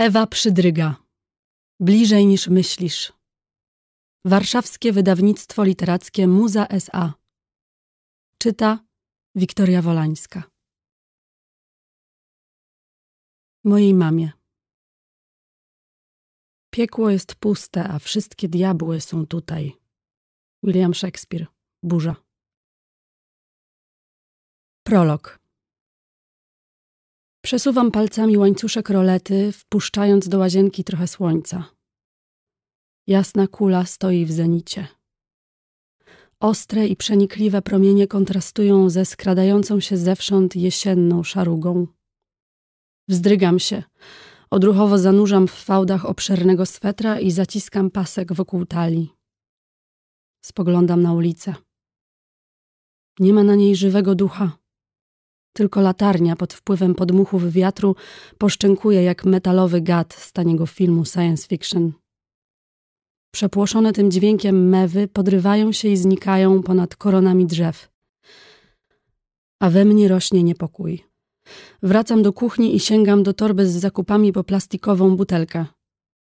Ewa Przydryga. Bliżej niż myślisz. Warszawskie wydawnictwo literackie Muza S.A. Czyta Wiktoria Wolańska. Mojej mamie. Piekło jest puste, a wszystkie diabły są tutaj. William Shakespeare. Burza. Prolog. Przesuwam palcami łańcuszek rolety, wpuszczając do łazienki trochę słońca. Jasna kula stoi w zenicie. Ostre i przenikliwe promienie kontrastują ze skradającą się zewsząd jesienną szarugą. Wzdrygam się. Odruchowo zanurzam w fałdach obszernego swetra i zaciskam pasek wokół talii. Spoglądam na ulicę. Nie ma na niej żywego ducha. Tylko latarnia pod wpływem podmuchów wiatru poszczękuje jak metalowy gad z taniego filmu science fiction. Przepłoszone tym dźwiękiem mewy podrywają się i znikają ponad koronami drzew. A we mnie rośnie niepokój. Wracam do kuchni i sięgam do torby z zakupami po plastikową butelkę,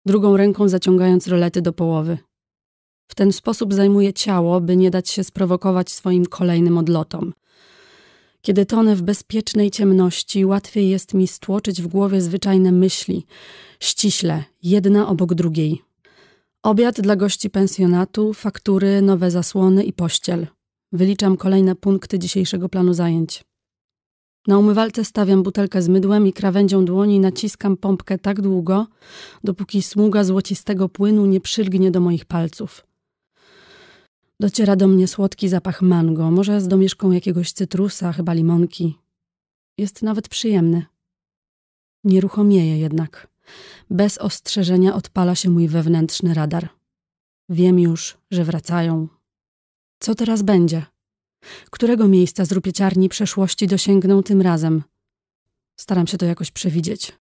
drugą ręką zaciągając rolety do połowy. W ten sposób zajmuję ciało, by nie dać się sprowokować swoim kolejnym odlotom. Kiedy tonę w bezpiecznej ciemności, łatwiej jest mi stłoczyć w głowie zwyczajne myśli, ściśle, jedna obok drugiej. Obiad dla gości pensjonatu, faktury, nowe zasłony i pościel. Wyliczam kolejne punkty dzisiejszego planu zajęć. Na umywalce stawiam butelkę z mydłem i krawędzią dłoni naciskam pompkę tak długo, dopóki smuga złocistego płynu nie przylgnie do moich palców. Dociera do mnie słodki zapach mango, może z domieszką jakiegoś cytrusa, chyba limonki. Jest nawet przyjemny. Nieruchomieje jednak. Bez ostrzeżenia odpala się mój wewnętrzny radar. Wiem już, że wracają. Co teraz będzie? Którego miejsca z rupieciarni przeszłości dosięgną tym razem? Staram się to jakoś przewidzieć.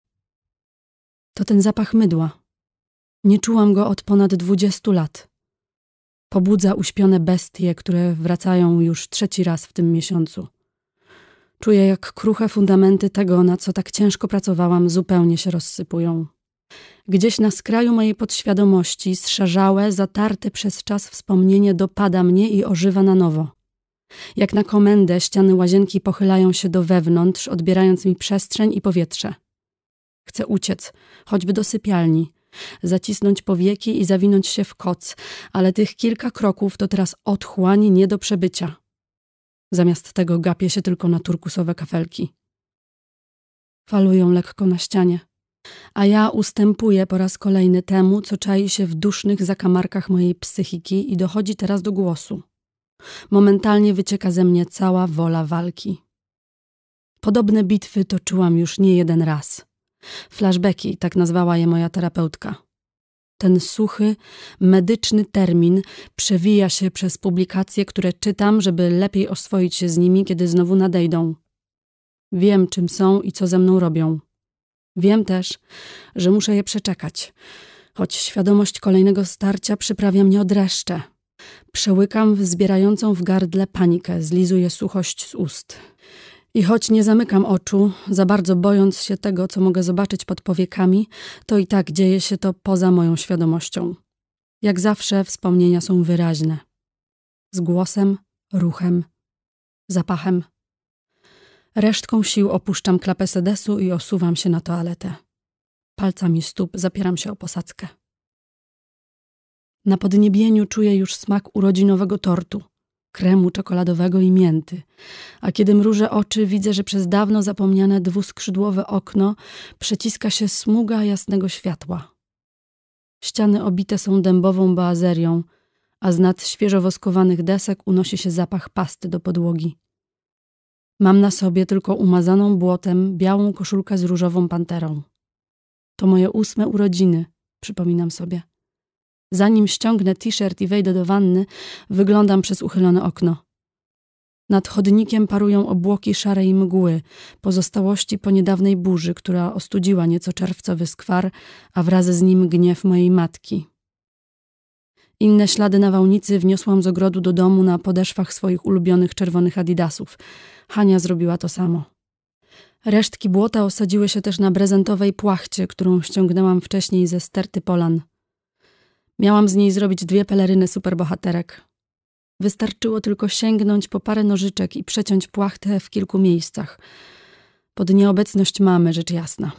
To ten zapach mydła. Nie czułam go od ponad dwudziestu lat. Pobudza uśpione bestie, które wracają już trzeci raz w tym miesiącu. Czuję, jak kruche fundamenty tego, na co tak ciężko pracowałam, zupełnie się rozsypują. Gdzieś na skraju mojej podświadomości strzeżałe, zatarte przez czas wspomnienie dopada mnie i ożywa na nowo. Jak na komendę ściany łazienki pochylają się do wewnątrz, odbierając mi przestrzeń i powietrze. Chcę uciec, choćby do sypialni, zacisnąć powieki i zawinąć się w koc, ale tych kilka kroków to teraz otchłań nie do przebycia. Zamiast tego gapię się tylko na turkusowe kafelki. Falują lekko na ścianie. A ja ustępuję po raz kolejny temu, co czai się w dusznych zakamarkach mojej psychiki i dochodzi teraz do głosu. Momentalnie wycieka ze mnie cała wola walki. Podobne bitwy toczyłam już nie jeden raz. Flashbacki, tak nazwała je moja terapeutka. Ten suchy, medyczny termin przewija się przez publikacje, które czytam, żeby lepiej oswoić się z nimi, kiedy znowu nadejdą. Wiem, czym są i co ze mną robią. Wiem też, że muszę je przeczekać, choć świadomość kolejnego starcia przyprawia mnie od dreszcze. Przełykam w zbierającą w gardle panikę, zlizuję suchość z ust. I choć nie zamykam oczu, za bardzo bojąc się tego, co mogę zobaczyć pod powiekami, to i tak dzieje się to poza moją świadomością. Jak zawsze wspomnienia są wyraźne. Z głosem, ruchem, zapachem. Resztką sił opuszczam klapę sedesu i osuwam się na toaletę. Palcami stóp zapieram się o posadzkę. Na podniebieniu czuję już smak urodzinowego tortu kremu czekoladowego i mięty. A kiedy mrużę oczy, widzę, że przez dawno zapomniane dwuskrzydłowe okno przeciska się smuga jasnego światła. Ściany obite są dębową baazerią, a z nad świeżo woskowanych desek unosi się zapach pasty do podłogi. Mam na sobie tylko umazaną błotem białą koszulkę z różową panterą. To moje ósme urodziny, przypominam sobie. Zanim ściągnę t-shirt i wejdę do wanny, wyglądam przez uchylone okno. Nad chodnikiem parują obłoki szarej mgły, pozostałości po niedawnej burzy, która ostudziła nieco czerwcowy skwar, a wraz z nim gniew mojej matki. Inne ślady nawałnicy wniosłam z ogrodu do domu na podeszwach swoich ulubionych czerwonych adidasów. Hania zrobiła to samo. Resztki błota osadziły się też na prezentowej płachcie, którą ściągnęłam wcześniej ze sterty polan. Miałam z niej zrobić dwie peleryny superbohaterek. Wystarczyło tylko sięgnąć po parę nożyczek i przeciąć płachtę w kilku miejscach. Pod nieobecność mamy, rzecz jasna.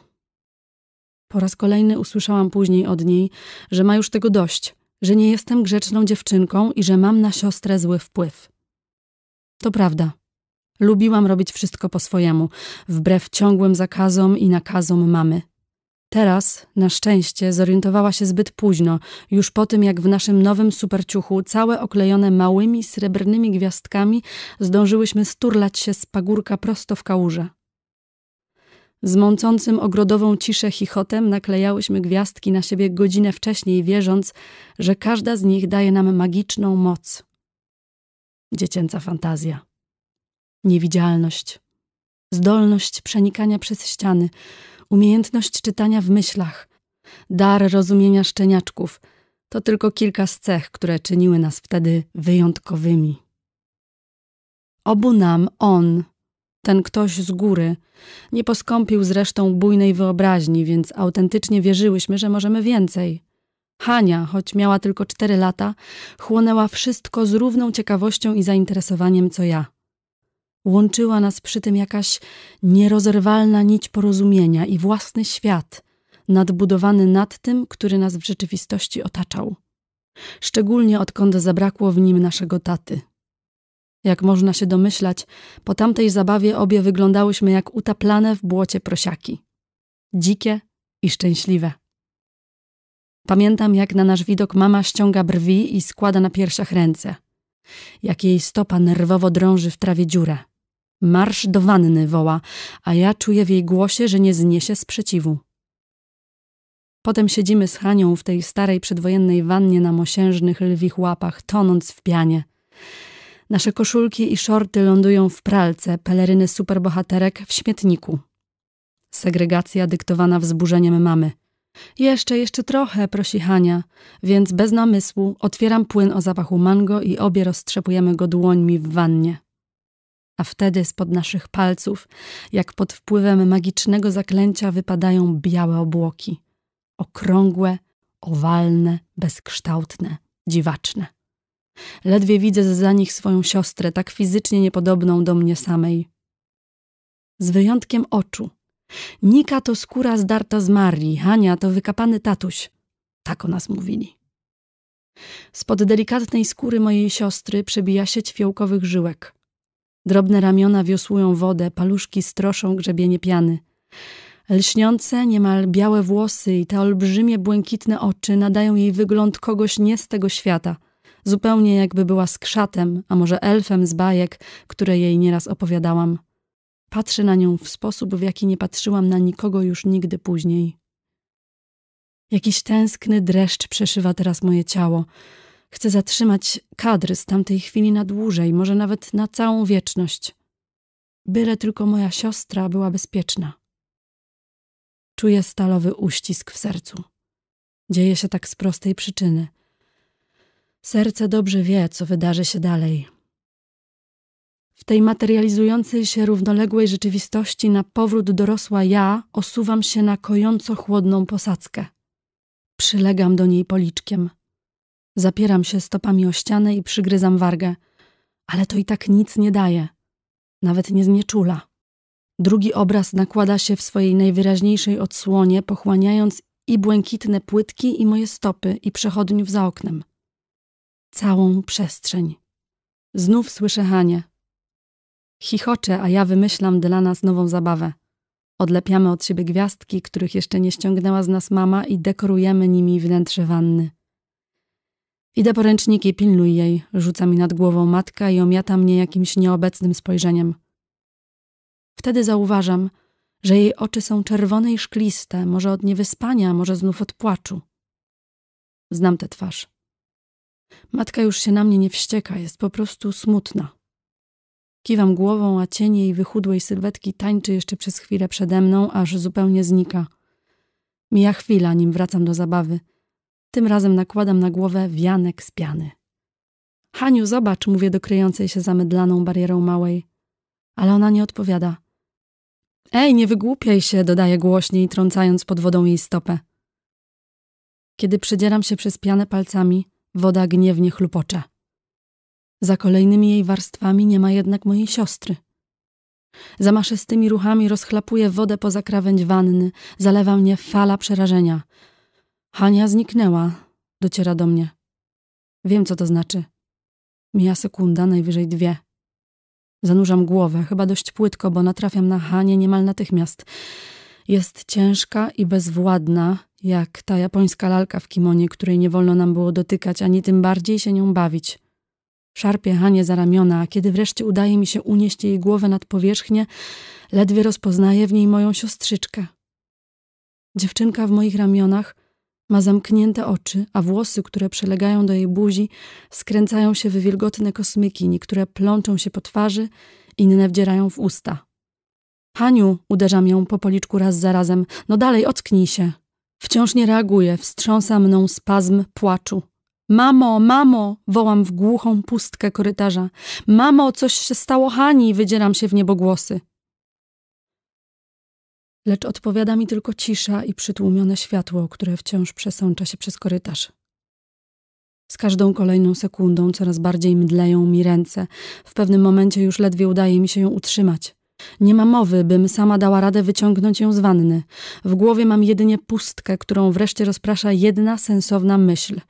Po raz kolejny usłyszałam później od niej, że ma już tego dość, że nie jestem grzeczną dziewczynką i że mam na siostrę zły wpływ. To prawda. Lubiłam robić wszystko po swojemu, wbrew ciągłym zakazom i nakazom mamy. Teraz, na szczęście, zorientowała się zbyt późno, już po tym jak w naszym nowym superciuchu, całe oklejone małymi srebrnymi gwiazdkami, zdążyłyśmy sturlać się z pagórka prosto w kałużę. Z mącącym ogrodową ciszę chichotem naklejałyśmy gwiazdki na siebie godzinę wcześniej, wierząc, że każda z nich daje nam magiczną moc. Dziecięca fantazja. Niewidzialność. Zdolność przenikania przez ściany – umiejętność czytania w myślach, dar rozumienia szczeniaczków to tylko kilka z cech, które czyniły nas wtedy wyjątkowymi. Obu nam on, ten ktoś z góry, nie poskąpił zresztą bujnej wyobraźni, więc autentycznie wierzyłyśmy, że możemy więcej. Hania, choć miała tylko cztery lata, chłonęła wszystko z równą ciekawością i zainteresowaniem co ja. Łączyła nas przy tym jakaś nierozerwalna nić porozumienia i własny świat, nadbudowany nad tym, który nas w rzeczywistości otaczał. Szczególnie odkąd zabrakło w nim naszego taty. Jak można się domyślać, po tamtej zabawie obie wyglądałyśmy jak utaplane w błocie prosiaki. Dzikie i szczęśliwe. Pamiętam, jak na nasz widok mama ściąga brwi i składa na piersiach ręce. Jak jej stopa nerwowo drąży w trawie dziurę. Marsz do wanny woła, a ja czuję w jej głosie, że nie zniesie sprzeciwu. Potem siedzimy z Hanią w tej starej przedwojennej wannie na mosiężnych lwich łapach, tonąc w pianie. Nasze koszulki i szorty lądują w pralce, peleryny superbohaterek w śmietniku. Segregacja dyktowana wzburzeniem mamy. Jeszcze, jeszcze trochę, prosi Hania, więc bez namysłu otwieram płyn o zapachu mango i obie roztrzepujemy go dłońmi w wannie a wtedy spod naszych palców, jak pod wpływem magicznego zaklęcia, wypadają białe obłoki okrągłe, owalne, bezkształtne, dziwaczne. Ledwie widzę za nich swoją siostrę, tak fizycznie niepodobną do mnie samej. Z wyjątkiem oczu. Nika to skóra zdarta z Marii, Hania to wykapany tatuś. Tak o nas mówili. Spod delikatnej skóry mojej siostry przebija sieć fiołkowych żyłek. Drobne ramiona wiosłują wodę, paluszki stroszą grzebienie piany. Lśniące, niemal białe włosy i te olbrzymie błękitne oczy nadają jej wygląd kogoś nie z tego świata, zupełnie jakby była skrzatem, a może elfem z bajek, które jej nieraz opowiadałam. Patrzę na nią w sposób, w jaki nie patrzyłam na nikogo już nigdy później. Jakiś tęskny dreszcz przeszywa teraz moje ciało. Chcę zatrzymać kadry z tamtej chwili na dłużej, może nawet na całą wieczność. Byle tylko moja siostra była bezpieczna. Czuję stalowy uścisk w sercu. Dzieje się tak z prostej przyczyny. Serce dobrze wie, co wydarzy się dalej. W tej materializującej się równoległej rzeczywistości na powrót dorosła ja osuwam się na kojąco chłodną posadzkę. Przylegam do niej policzkiem – Zapieram się stopami o ścianę i przygryzam wargę. Ale to i tak nic nie daje. Nawet nie znieczula. Drugi obraz nakłada się w swojej najwyraźniejszej odsłonie, pochłaniając i błękitne płytki, i moje stopy, i przechodniów za oknem. Całą przestrzeń. Znów słyszę Hanie. Chichocze, a ja wymyślam dla nas nową zabawę. Odlepiamy od siebie gwiazdki, których jeszcze nie ściągnęła z nas mama i dekorujemy nimi wnętrze wanny. Idę po ręczniki, pilnuj jej, rzuca mi nad głową matka i omiata mnie jakimś nieobecnym spojrzeniem. Wtedy zauważam, że jej oczy są czerwone i szkliste, może od niewyspania, może znów od płaczu. Znam tę twarz. Matka już się na mnie nie wścieka, jest po prostu smutna. Kiwam głową, a cień jej wychudłej sylwetki tańczy jeszcze przez chwilę przede mną, aż zupełnie znika. Mija chwila, nim wracam do zabawy – tym razem nakładam na głowę wianek z piany. Haniu, zobacz, mówię do kryjącej się zamydlaną barierą małej. Ale ona nie odpowiada. Ej, nie wygłupiaj się, dodaje głośniej, trącając pod wodą jej stopę. Kiedy przedzieram się przez pianę palcami, woda gniewnie chlupocze. Za kolejnymi jej warstwami nie ma jednak mojej siostry. Zamaszystymi ruchami rozchlapuję wodę poza krawędź wanny, zalewa mnie fala przerażenia. Hania zniknęła, dociera do mnie. Wiem, co to znaczy. Mija sekunda, najwyżej dwie. Zanurzam głowę, chyba dość płytko, bo natrafiam na Hanie niemal natychmiast. Jest ciężka i bezwładna, jak ta japońska lalka w kimonie, której nie wolno nam było dotykać, ani tym bardziej się nią bawić. Szarpie Hanie za ramiona, a kiedy wreszcie udaje mi się unieść jej głowę nad powierzchnię, ledwie rozpoznaje w niej moją siostrzyczkę. Dziewczynka w moich ramionach ma zamknięte oczy, a włosy, które przelegają do jej buzi, skręcają się w wilgotne kosmyki, niektóre plączą się po twarzy, inne wdzierają w usta. Haniu, uderzam ją po policzku raz za razem. No dalej, ocknij się. Wciąż nie reaguje, wstrząsa mną spazm płaczu. Mamo, mamo, wołam w głuchą pustkę korytarza. Mamo, coś się stało Hani, wydzieram się w niebogłosy lecz odpowiada mi tylko cisza i przytłumione światło, które wciąż przesącza się przez korytarz. Z każdą kolejną sekundą coraz bardziej mdleją mi ręce. W pewnym momencie już ledwie udaje mi się ją utrzymać. Nie ma mowy, bym sama dała radę wyciągnąć ją z wanny. W głowie mam jedynie pustkę, którą wreszcie rozprasza jedna sensowna myśl.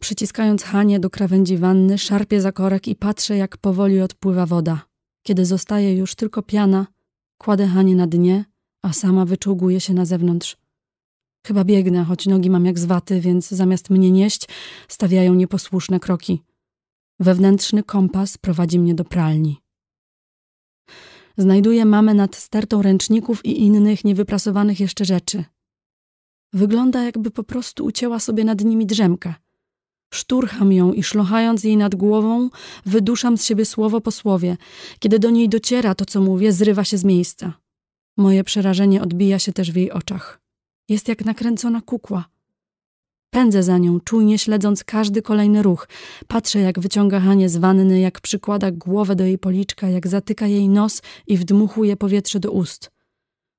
Przyciskając Hanie do krawędzi wanny, szarpię za korek i patrzę, jak powoli odpływa woda. Kiedy zostaje już tylko piana, kładę Hanie na dnie a sama wyczługuje się na zewnątrz. Chyba biegnę, choć nogi mam jak z waty, więc zamiast mnie nieść, stawiają nieposłuszne kroki. Wewnętrzny kompas prowadzi mnie do pralni. Znajduję mamę nad stertą ręczników i innych niewyprasowanych jeszcze rzeczy. Wygląda, jakby po prostu ucięła sobie nad nimi drzemkę. Szturcham ją i szlochając jej nad głową, wyduszam z siebie słowo po słowie. Kiedy do niej dociera to, co mówię, zrywa się z miejsca. Moje przerażenie odbija się też w jej oczach. Jest jak nakręcona kukła. Pędzę za nią, czujnie śledząc każdy kolejny ruch. Patrzę, jak wyciąga Hanie z wanny, jak przykłada głowę do jej policzka, jak zatyka jej nos i wdmuchuje powietrze do ust.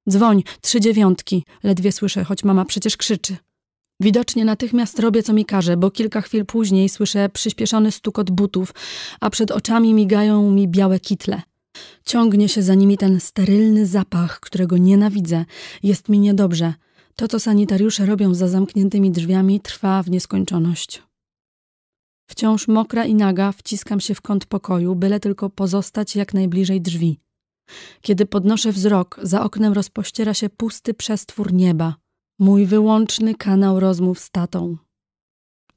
Dzwoń, trzy dziewiątki, ledwie słyszę, choć mama przecież krzyczy. Widocznie natychmiast robię, co mi każe, bo kilka chwil później słyszę przyspieszony stukot butów, a przed oczami migają mi białe kitle. Ciągnie się za nimi ten sterylny zapach, którego nienawidzę. Jest mi niedobrze. To, co sanitariusze robią za zamkniętymi drzwiami, trwa w nieskończoność. Wciąż mokra i naga wciskam się w kąt pokoju, byle tylko pozostać jak najbliżej drzwi. Kiedy podnoszę wzrok, za oknem rozpościera się pusty przestwór nieba. Mój wyłączny kanał rozmów z tatą.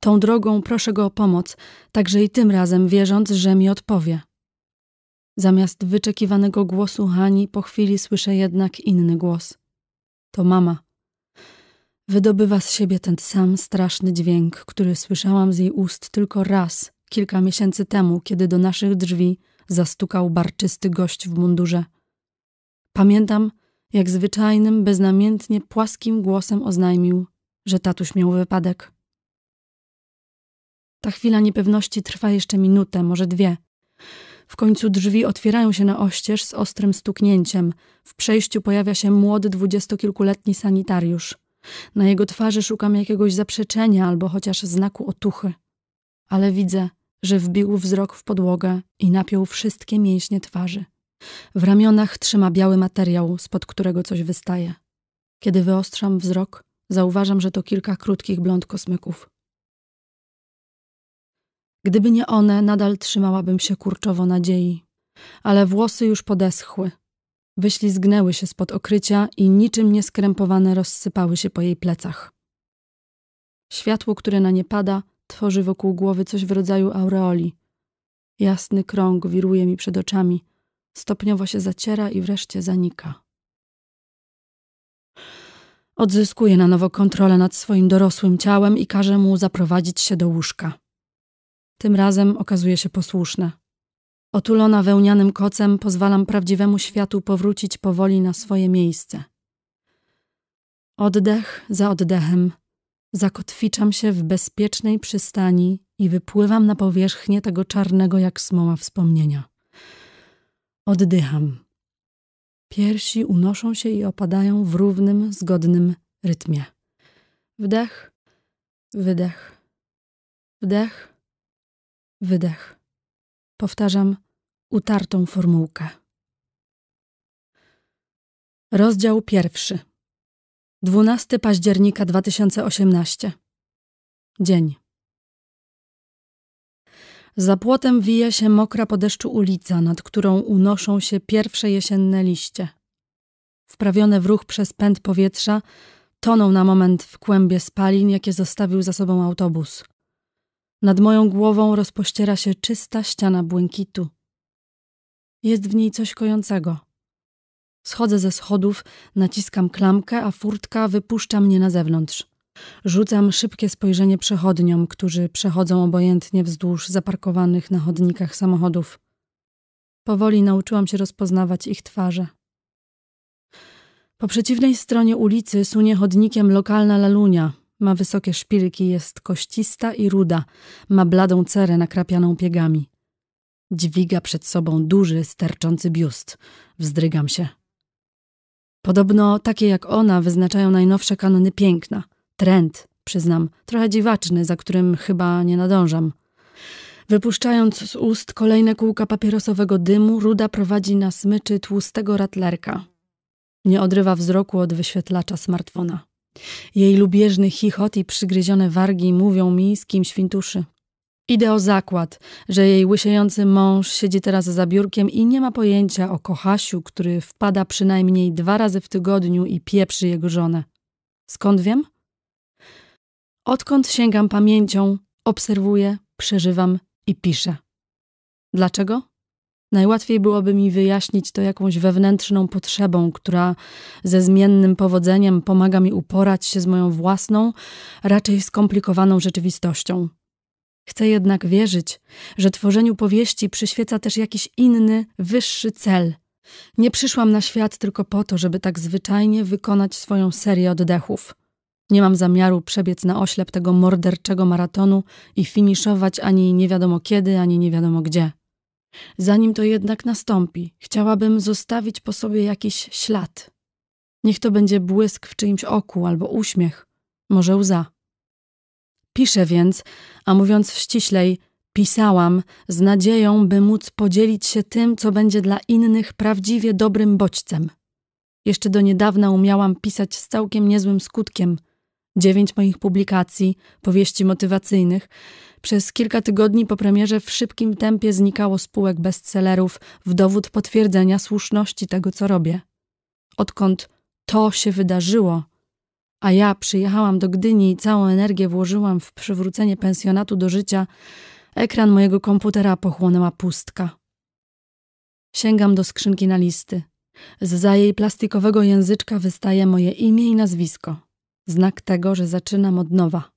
Tą drogą proszę go o pomoc, także i tym razem wierząc, że mi odpowie. Zamiast wyczekiwanego głosu Hani po chwili słyszę jednak inny głos. To mama. Wydobywa z siebie ten sam straszny dźwięk, który słyszałam z jej ust tylko raz, kilka miesięcy temu, kiedy do naszych drzwi zastukał barczysty gość w mundurze. Pamiętam, jak zwyczajnym, beznamiętnie płaskim głosem oznajmił, że tatuś miał wypadek. Ta chwila niepewności trwa jeszcze minutę, może dwie. W końcu drzwi otwierają się na oścież z ostrym stuknięciem. W przejściu pojawia się młody dwudziestokilkuletni sanitariusz. Na jego twarzy szukam jakiegoś zaprzeczenia albo chociaż znaku otuchy. Ale widzę, że wbił wzrok w podłogę i napiął wszystkie mięśnie twarzy. W ramionach trzyma biały materiał, spod którego coś wystaje. Kiedy wyostrzam wzrok, zauważam, że to kilka krótkich blond kosmyków. Gdyby nie one, nadal trzymałabym się kurczowo nadziei. Ale włosy już podeschły. Wyślizgnęły się spod okrycia i niczym nieskrępowane rozsypały się po jej plecach. Światło, które na nie pada, tworzy wokół głowy coś w rodzaju aureoli. Jasny krąg wiruje mi przed oczami, stopniowo się zaciera i wreszcie zanika. Odzyskuje na nowo kontrolę nad swoim dorosłym ciałem i każe mu zaprowadzić się do łóżka. Tym razem okazuje się posłuszne. Otulona wełnianym kocem pozwalam prawdziwemu światu powrócić powoli na swoje miejsce. Oddech za oddechem zakotwiczam się w bezpiecznej przystani i wypływam na powierzchnię tego czarnego jak smoła wspomnienia. Oddycham. Piersi unoszą się i opadają w równym, zgodnym rytmie. Wdech, wydech, wdech, Wydech. Powtarzam utartą formułkę. Rozdział pierwszy. 12 października 2018. Dzień. Za płotem wija się mokra po deszczu ulica, nad którą unoszą się pierwsze jesienne liście. Wprawione w ruch przez pęd powietrza, toną na moment w kłębie spalin, jakie zostawił za sobą autobus. Nad moją głową rozpościera się czysta ściana błękitu. Jest w niej coś kojącego. Schodzę ze schodów, naciskam klamkę, a furtka wypuszcza mnie na zewnątrz. Rzucam szybkie spojrzenie przechodniom, którzy przechodzą obojętnie wzdłuż zaparkowanych na chodnikach samochodów. Powoli nauczyłam się rozpoznawać ich twarze. Po przeciwnej stronie ulicy sunie chodnikiem lokalna lalunia, ma wysokie szpilki, jest koścista i ruda, ma bladą cerę nakrapianą piegami. Dźwiga przed sobą duży, sterczący biust. Wzdrygam się. Podobno takie jak ona wyznaczają najnowsze kanony piękna. Trend, przyznam, trochę dziwaczny, za którym chyba nie nadążam. Wypuszczając z ust kolejne kółka papierosowego dymu, Ruda prowadzi na smyczy tłustego ratlerka. Nie odrywa wzroku od wyświetlacza smartfona. Jej lubieżny chichot i przygryzione wargi mówią mi, z kim świntuszy. Idę o zakład, że jej łysiejący mąż siedzi teraz za biurkiem i nie ma pojęcia o kochasiu, który wpada przynajmniej dwa razy w tygodniu i pieprzy jego żonę. Skąd wiem? Odkąd sięgam pamięcią, obserwuję, przeżywam i piszę. Dlaczego? Najłatwiej byłoby mi wyjaśnić to jakąś wewnętrzną potrzebą, która ze zmiennym powodzeniem pomaga mi uporać się z moją własną, raczej skomplikowaną rzeczywistością. Chcę jednak wierzyć, że tworzeniu powieści przyświeca też jakiś inny, wyższy cel. Nie przyszłam na świat tylko po to, żeby tak zwyczajnie wykonać swoją serię oddechów. Nie mam zamiaru przebiec na oślep tego morderczego maratonu i finiszować ani nie wiadomo kiedy, ani nie wiadomo gdzie. Zanim to jednak nastąpi, chciałabym zostawić po sobie jakiś ślad. Niech to będzie błysk w czyimś oku albo uśmiech, może łza. Piszę więc, a mówiąc ściślej, pisałam z nadzieją, by móc podzielić się tym, co będzie dla innych prawdziwie dobrym bodźcem. Jeszcze do niedawna umiałam pisać z całkiem niezłym skutkiem. Dziewięć moich publikacji, powieści motywacyjnych przez kilka tygodni po premierze w szybkim tempie znikało spółek bestsellerów w dowód potwierdzenia słuszności tego, co robię. Odkąd to się wydarzyło, a ja przyjechałam do Gdyni i całą energię włożyłam w przywrócenie pensjonatu do życia, ekran mojego komputera pochłonęła pustka. Sięgam do skrzynki na listy. Za jej plastikowego języczka wystaje moje imię i nazwisko. Znak tego, że zaczynam od nowa.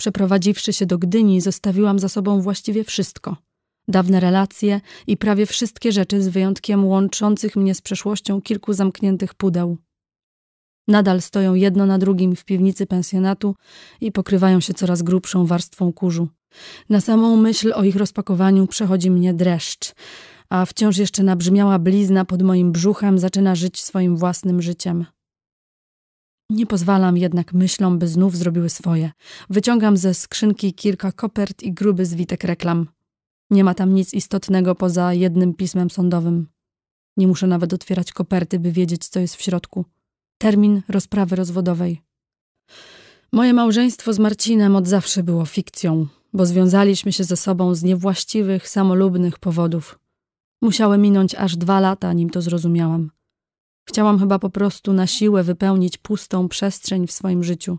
Przeprowadziwszy się do Gdyni, zostawiłam za sobą właściwie wszystko. Dawne relacje i prawie wszystkie rzeczy z wyjątkiem łączących mnie z przeszłością kilku zamkniętych pudeł. Nadal stoją jedno na drugim w piwnicy pensjonatu i pokrywają się coraz grubszą warstwą kurzu. Na samą myśl o ich rozpakowaniu przechodzi mnie dreszcz, a wciąż jeszcze nabrzmiała blizna pod moim brzuchem zaczyna żyć swoim własnym życiem. Nie pozwalam jednak myślom, by znów zrobiły swoje. Wyciągam ze skrzynki kilka kopert i gruby zwitek reklam. Nie ma tam nic istotnego poza jednym pismem sądowym. Nie muszę nawet otwierać koperty, by wiedzieć, co jest w środku. Termin rozprawy rozwodowej. Moje małżeństwo z Marcinem od zawsze było fikcją, bo związaliśmy się ze sobą z niewłaściwych, samolubnych powodów. Musiały minąć aż dwa lata, nim to zrozumiałam. Chciałam chyba po prostu na siłę wypełnić pustą przestrzeń w swoim życiu.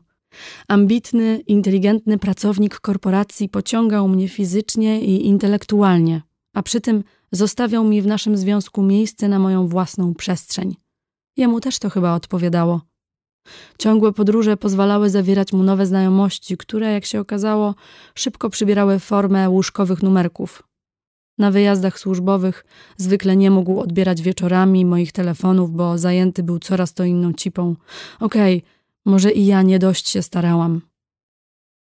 Ambitny, inteligentny pracownik korporacji pociągał mnie fizycznie i intelektualnie, a przy tym zostawiał mi w naszym związku miejsce na moją własną przestrzeń. Jemu też to chyba odpowiadało. Ciągłe podróże pozwalały zawierać mu nowe znajomości, które, jak się okazało, szybko przybierały formę łóżkowych numerków. Na wyjazdach służbowych zwykle nie mógł odbierać wieczorami moich telefonów, bo zajęty był coraz to inną cipą. Okej, okay, może i ja nie dość się starałam.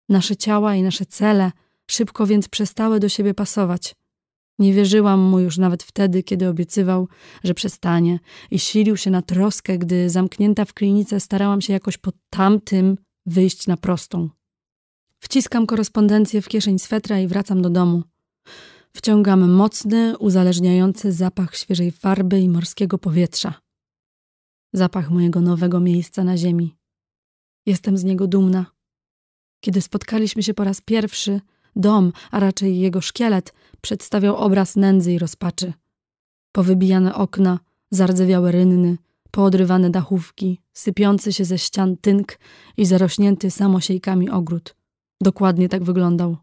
Nasze ciała i nasze cele szybko więc przestały do siebie pasować. Nie wierzyłam mu już nawet wtedy, kiedy obiecywał, że przestanie i silił się na troskę, gdy zamknięta w klinice starałam się jakoś po tamtym wyjść na prostą. Wciskam korespondencję w kieszeń swetra i wracam do domu wciągam mocny, uzależniający zapach świeżej farby i morskiego powietrza. Zapach mojego nowego miejsca na ziemi. Jestem z niego dumna. Kiedy spotkaliśmy się po raz pierwszy, dom, a raczej jego szkielet, przedstawiał obraz nędzy i rozpaczy. Powybijane okna, zardzewiałe rynny, poodrywane dachówki, sypiący się ze ścian tynk i zarośnięty samosiejkami ogród. Dokładnie tak wyglądał.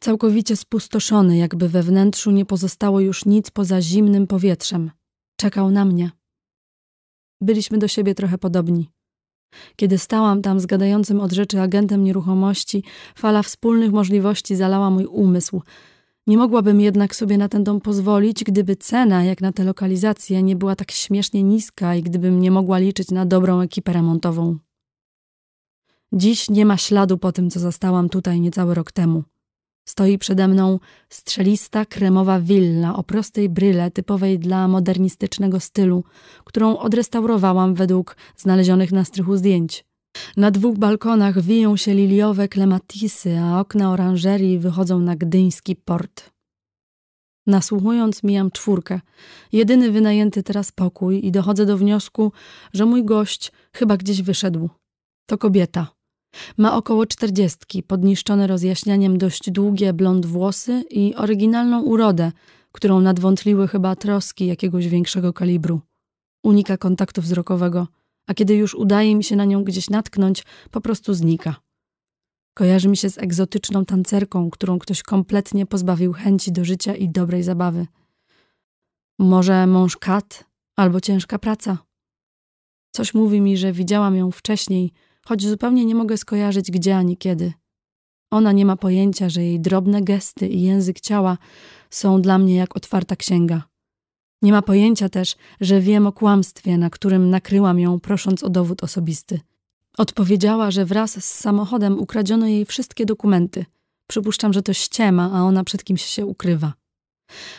Całkowicie spustoszony, jakby we wnętrzu nie pozostało już nic poza zimnym powietrzem. Czekał na mnie. Byliśmy do siebie trochę podobni. Kiedy stałam tam z gadającym od rzeczy agentem nieruchomości, fala wspólnych możliwości zalała mój umysł. Nie mogłabym jednak sobie na ten dom pozwolić, gdyby cena, jak na tę lokalizację, nie była tak śmiesznie niska i gdybym nie mogła liczyć na dobrą ekipę remontową. Dziś nie ma śladu po tym, co zastałam tutaj niecały rok temu. Stoi przede mną strzelista, kremowa willa o prostej bryle typowej dla modernistycznego stylu, którą odrestaurowałam według znalezionych na strychu zdjęć. Na dwóch balkonach wiją się liliowe klematisy, a okna oranżerii wychodzą na gdyński port. Nasłuchując, mijam czwórkę, jedyny wynajęty teraz pokój i dochodzę do wniosku, że mój gość chyba gdzieś wyszedł. To kobieta. Ma około czterdziestki, podniszczone rozjaśnianiem dość długie blond włosy i oryginalną urodę, którą nadwątliły chyba troski jakiegoś większego kalibru. Unika kontaktu wzrokowego, a kiedy już udaje mi się na nią gdzieś natknąć, po prostu znika. Kojarzy mi się z egzotyczną tancerką, którą ktoś kompletnie pozbawił chęci do życia i dobrej zabawy. Może mąż kat albo ciężka praca. Coś mówi mi, że widziałam ją wcześniej – choć zupełnie nie mogę skojarzyć gdzie ani kiedy. Ona nie ma pojęcia, że jej drobne gesty i język ciała są dla mnie jak otwarta księga. Nie ma pojęcia też, że wiem o kłamstwie, na którym nakryłam ją, prosząc o dowód osobisty. Odpowiedziała, że wraz z samochodem ukradziono jej wszystkie dokumenty. Przypuszczam, że to ściema, a ona przed kimś się ukrywa.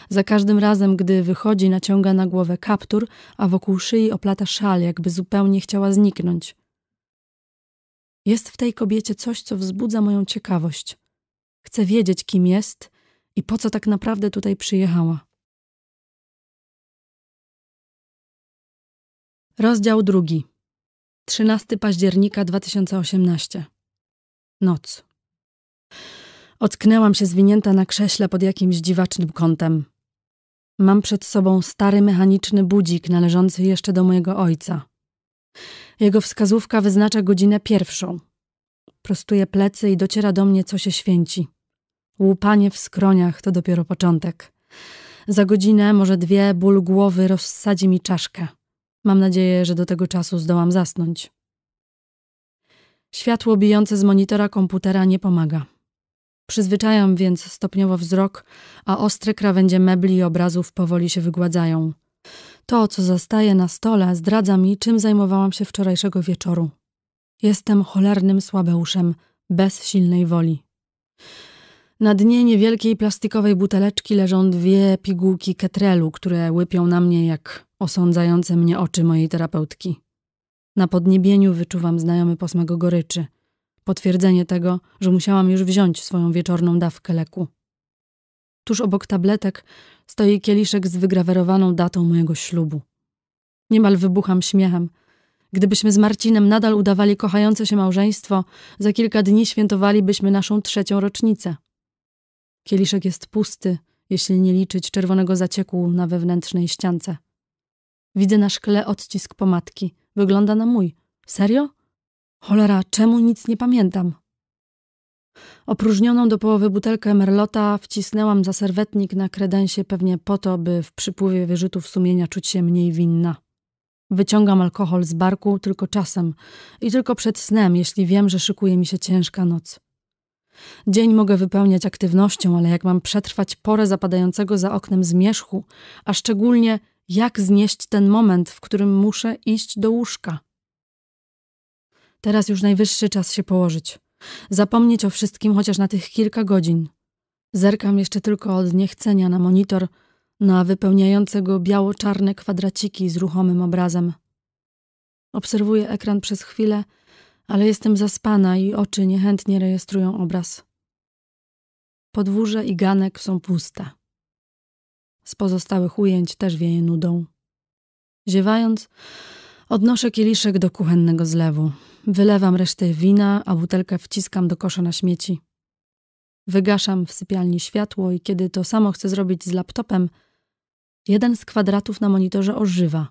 Za każdym razem, gdy wychodzi, naciąga na głowę kaptur, a wokół szyi oplata szal, jakby zupełnie chciała zniknąć. Jest w tej kobiecie coś, co wzbudza moją ciekawość. Chcę wiedzieć, kim jest i po co tak naprawdę tutaj przyjechała. Rozdział drugi. 13 października 2018. Noc. Ocknęłam się zwinięta na krześle pod jakimś dziwacznym kątem. Mam przed sobą stary mechaniczny budzik należący jeszcze do mojego ojca. Jego wskazówka wyznacza godzinę pierwszą. Prostuje plecy i dociera do mnie, co się święci. Łupanie w skroniach to dopiero początek. Za godzinę, może dwie, ból głowy rozsadzi mi czaszkę. Mam nadzieję, że do tego czasu zdołam zasnąć. Światło bijące z monitora komputera nie pomaga. Przyzwyczajam więc stopniowo wzrok, a ostre krawędzie mebli i obrazów powoli się wygładzają – to, co zostaje na stole, zdradza mi, czym zajmowałam się wczorajszego wieczoru. Jestem cholernym słabeuszem, bez silnej woli. Na dnie niewielkiej plastikowej buteleczki leżą dwie pigułki ketrelu, które łypią na mnie jak osądzające mnie oczy mojej terapeutki. Na podniebieniu wyczuwam znajomy posmak goryczy. Potwierdzenie tego, że musiałam już wziąć swoją wieczorną dawkę leku. Tuż obok tabletek stoi kieliszek z wygrawerowaną datą mojego ślubu. Niemal wybucham śmiechem. Gdybyśmy z Marcinem nadal udawali kochające się małżeństwo, za kilka dni świętowalibyśmy naszą trzecią rocznicę. Kieliszek jest pusty, jeśli nie liczyć czerwonego zacieku na wewnętrznej ściance. Widzę na szkle odcisk pomadki. Wygląda na mój. Serio? Cholera, czemu nic nie pamiętam? Opróżnioną do połowy butelkę merlota wcisnęłam za serwetnik na kredensie pewnie po to, by w przypływie wyrzutów sumienia czuć się mniej winna. Wyciągam alkohol z barku tylko czasem i tylko przed snem, jeśli wiem, że szykuje mi się ciężka noc. Dzień mogę wypełniać aktywnością, ale jak mam przetrwać porę zapadającego za oknem zmierzchu, a szczególnie jak znieść ten moment, w którym muszę iść do łóżka. Teraz już najwyższy czas się położyć zapomnieć o wszystkim chociaż na tych kilka godzin. Zerkam jeszcze tylko od niechcenia na monitor, na wypełniające go biało-czarne kwadraciki z ruchomym obrazem. Obserwuję ekran przez chwilę, ale jestem zaspana i oczy niechętnie rejestrują obraz. Podwórze i ganek są puste. Z pozostałych ujęć też wieje nudą. Ziewając, odnoszę kieliszek do kuchennego zlewu. Wylewam resztę wina, a butelkę wciskam do kosza na śmieci. Wygaszam w sypialni światło i kiedy to samo chcę zrobić z laptopem, jeden z kwadratów na monitorze ożywa.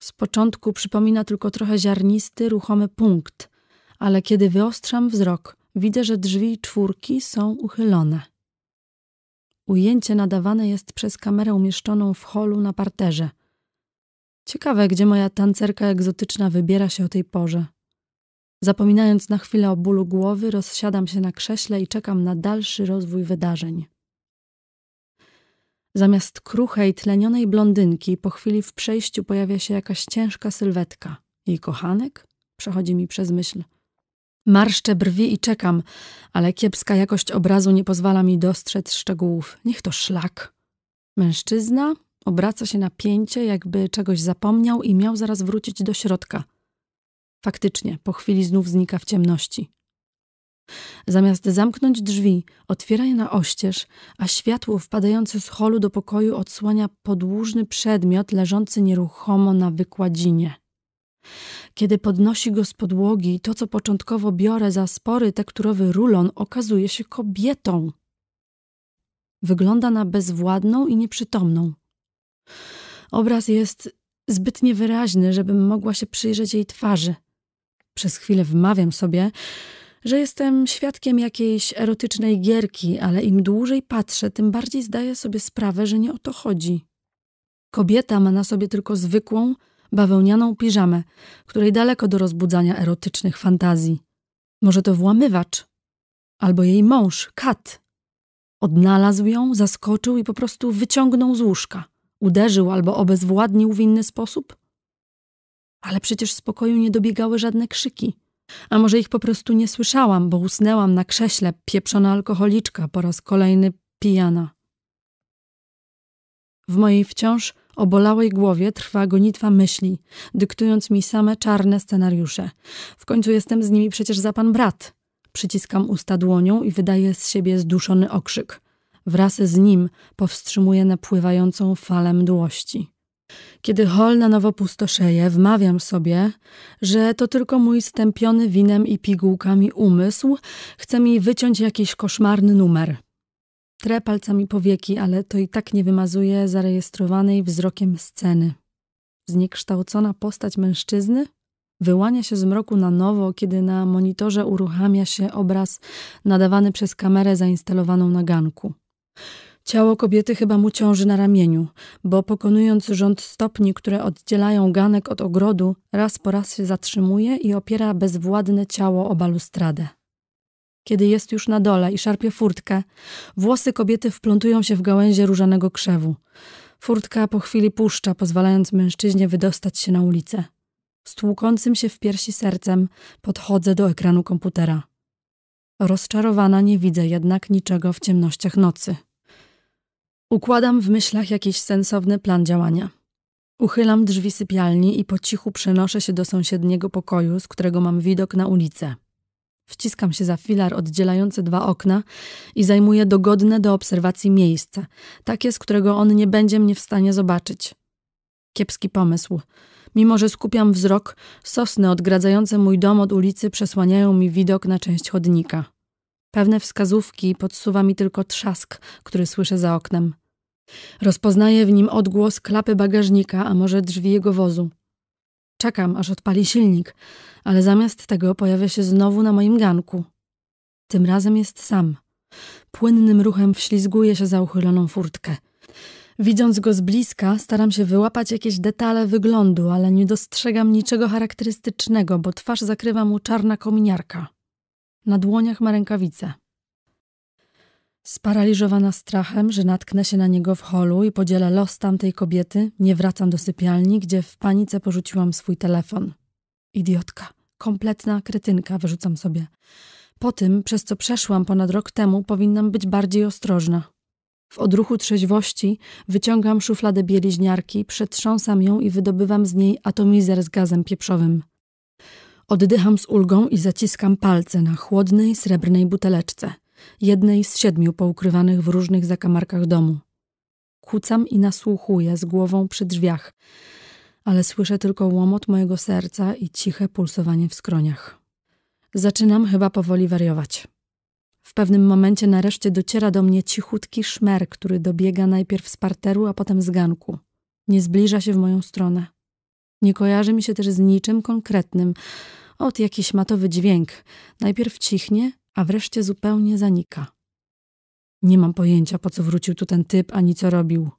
Z początku przypomina tylko trochę ziarnisty, ruchomy punkt, ale kiedy wyostrzam wzrok, widzę, że drzwi czwórki są uchylone. Ujęcie nadawane jest przez kamerę umieszczoną w holu na parterze. Ciekawe, gdzie moja tancerka egzotyczna wybiera się o tej porze. Zapominając na chwilę o bólu głowy, rozsiadam się na krześle i czekam na dalszy rozwój wydarzeń. Zamiast kruchej, tlenionej blondynki, po chwili w przejściu pojawia się jakaś ciężka sylwetka. Jej kochanek? Przechodzi mi przez myśl. Marszczę brwi i czekam, ale kiepska jakość obrazu nie pozwala mi dostrzec szczegółów. Niech to szlak. Mężczyzna? Obraca się na pięcie, jakby czegoś zapomniał i miał zaraz wrócić do środka. Faktycznie, po chwili znów znika w ciemności. Zamiast zamknąć drzwi, otwiera je na oścież, a światło wpadające z holu do pokoju odsłania podłużny przedmiot leżący nieruchomo na wykładzinie. Kiedy podnosi go z podłogi, to co początkowo biorę za spory tekturowy rulon okazuje się kobietą. Wygląda na bezwładną i nieprzytomną. Obraz jest zbyt niewyraźny, żebym mogła się przyjrzeć jej twarzy. Przez chwilę wmawiam sobie, że jestem świadkiem jakiejś erotycznej gierki, ale im dłużej patrzę, tym bardziej zdaję sobie sprawę, że nie o to chodzi. Kobieta ma na sobie tylko zwykłą, bawełnianą piżamę, której daleko do rozbudzania erotycznych fantazji. Może to włamywacz, albo jej mąż, Kat. Odnalazł ją, zaskoczył i po prostu wyciągnął z łóżka uderzył albo obezwładnił w inny sposób? Ale przecież spokoju nie dobiegały żadne krzyki. A może ich po prostu nie słyszałam, bo usnęłam na krześle, pieprzona alkoholiczka, po raz kolejny pijana. W mojej wciąż obolałej głowie trwa gonitwa myśli, dyktując mi same czarne scenariusze. W końcu jestem z nimi przecież za pan brat. Przyciskam usta dłonią i wydaję z siebie zduszony okrzyk. Wraz z nim powstrzymuje napływającą falę mdłości. Kiedy hol na nowo pustoszeje, wmawiam sobie, że to tylko mój stępiony winem i pigułkami umysł chce mi wyciąć jakiś koszmarny numer. Trę palcami powieki, ale to i tak nie wymazuje zarejestrowanej wzrokiem sceny. Zniekształcona postać mężczyzny wyłania się z mroku na nowo, kiedy na monitorze uruchamia się obraz nadawany przez kamerę zainstalowaną na ganku. Ciało kobiety chyba mu ciąży na ramieniu, bo pokonując rząd stopni, które oddzielają ganek od ogrodu, raz po raz się zatrzymuje i opiera bezwładne ciało o balustradę. Kiedy jest już na dole i szarpie furtkę, włosy kobiety wplątują się w gałęzie różanego krzewu. Furtka po chwili puszcza, pozwalając mężczyźnie wydostać się na ulicę. Z tłukącym się w piersi sercem podchodzę do ekranu komputera. Rozczarowana nie widzę jednak niczego w ciemnościach nocy. Układam w myślach jakiś sensowny plan działania. Uchylam drzwi sypialni i po cichu przenoszę się do sąsiedniego pokoju, z którego mam widok na ulicę. Wciskam się za filar oddzielający dwa okna i zajmuję dogodne do obserwacji miejsce, takie, z którego on nie będzie mnie w stanie zobaczyć. Kiepski pomysł. Mimo, że skupiam wzrok, sosny odgradzające mój dom od ulicy przesłaniają mi widok na część chodnika. Pewne wskazówki podsuwa mi tylko trzask, który słyszę za oknem. Rozpoznaję w nim odgłos klapy bagażnika, a może drzwi jego wozu. Czekam, aż odpali silnik, ale zamiast tego pojawia się znowu na moim ganku. Tym razem jest sam. Płynnym ruchem wślizguje się za uchyloną furtkę – Widząc go z bliska, staram się wyłapać jakieś detale wyglądu, ale nie dostrzegam niczego charakterystycznego, bo twarz zakrywa mu czarna kominiarka. Na dłoniach ma rękawice. Sparaliżowana strachem, że natknę się na niego w holu i podzielę los tamtej kobiety, nie wracam do sypialni, gdzie w panice porzuciłam swój telefon. Idiotka, kompletna kretynka, wyrzucam sobie. Po tym, przez co przeszłam ponad rok temu, powinnam być bardziej ostrożna. W odruchu trzeźwości wyciągam szufladę bieliźniarki, przetrząsam ją i wydobywam z niej atomizer z gazem pieprzowym. Oddycham z ulgą i zaciskam palce na chłodnej, srebrnej buteleczce, jednej z siedmiu poukrywanych w różnych zakamarkach domu. Kucam i nasłuchuję z głową przy drzwiach, ale słyszę tylko łomot mojego serca i ciche pulsowanie w skroniach. Zaczynam chyba powoli wariować. W pewnym momencie nareszcie dociera do mnie cichutki szmer, który dobiega najpierw z parteru, a potem z ganku. Nie zbliża się w moją stronę. Nie kojarzy mi się też z niczym konkretnym. Ot jakiś matowy dźwięk. Najpierw cichnie, a wreszcie zupełnie zanika. Nie mam pojęcia, po co wrócił tu ten typ, ani co robił.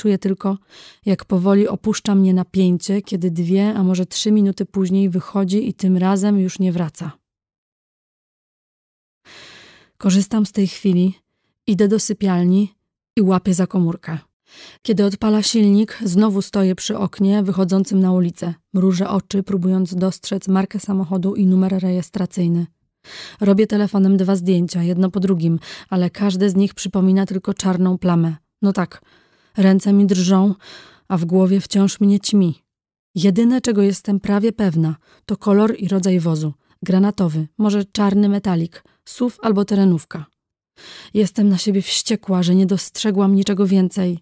Czuję tylko, jak powoli opuszcza mnie napięcie, kiedy dwie, a może trzy minuty później wychodzi i tym razem już nie wraca. Korzystam z tej chwili, idę do sypialni i łapię za komórkę. Kiedy odpala silnik, znowu stoję przy oknie wychodzącym na ulicę. Mrużę oczy, próbując dostrzec markę samochodu i numer rejestracyjny. Robię telefonem dwa zdjęcia, jedno po drugim, ale każde z nich przypomina tylko czarną plamę. No tak, ręce mi drżą, a w głowie wciąż mnie ćmi. Jedyne, czego jestem prawie pewna, to kolor i rodzaj wozu. Granatowy, może czarny metalik, SUV albo terenówka. Jestem na siebie wściekła, że nie dostrzegłam niczego więcej.